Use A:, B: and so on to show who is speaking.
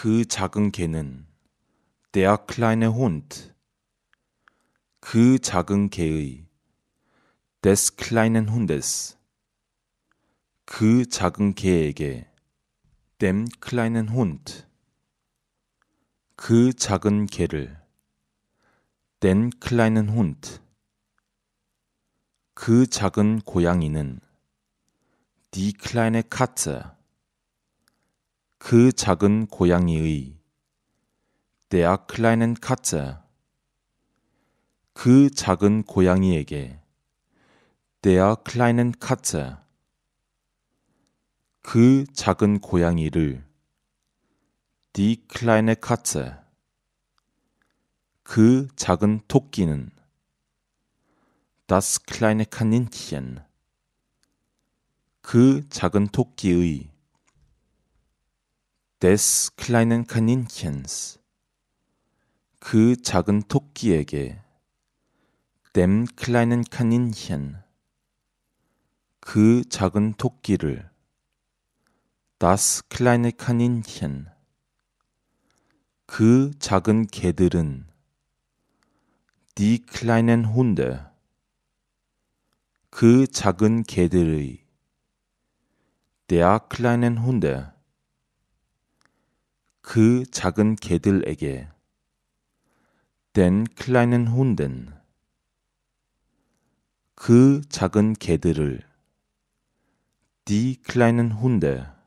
A: 그 작은 개는 der kleine Hund 그 작은 개의 des kleinen Hundes 그 작은 개에게 dem kleinen Hund 그 작은 개를 den kleinen Hund 그 작은 고양이는 die kleine Katze 그 작은 고양이의 Der kleinen Katze 그 작은 고양이에게 Der kleinen Katze 그 작은 고양이를 Die kleine Katze 그 작은 토끼는 Das kleine Kaninchen 그 작은 토끼의 des kleinen Kaninchens 그 작은 토끼에게 dem kleinen Kaninchen 그 작은 토끼를 das kleine Kaninchen 그 작은 개들은 die kleinen Hunde 그 작은 개들의 der kleinen Hunde 그 작은 개들에게 den kleinen Hunden 그 작은 개들을 die kleinen Hunde